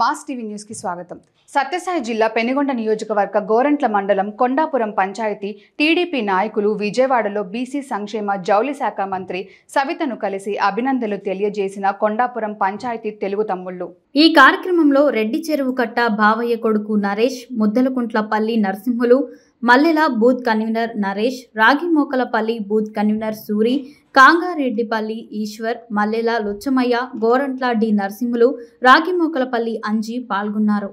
mass TV న్యూస్కి స్వాగతం సత్యసాయి జిల్లా పెనుగొండ నియోజకవర్గ గోరంట్ల మండలం కొండాపురం పంచాయతీ టీడీపీ నాయకులు విజయవాడలో బీసీ సంక్షేమ జౌలి శాఖ మంత్రి సవితను కలిసి అభినందనలు తెలియజేసిన కొండాపురం పంచాయతీ తెలుగు తమ్ముళ్ళు ఈ కార్యక్రమంలో రెడ్డి చెరువు కట్ట బావయ్య కొడుకు Naresh Muddalakuntlapalli Narasimhulu Mallela booth convener Naresh Ragimokalapalli booth convener Suri Kangareddipalli Eshwar Mallela Luchamayya Gorantla D Narasimhulu Ragimokalapalli Anji పాల్గొన్నారు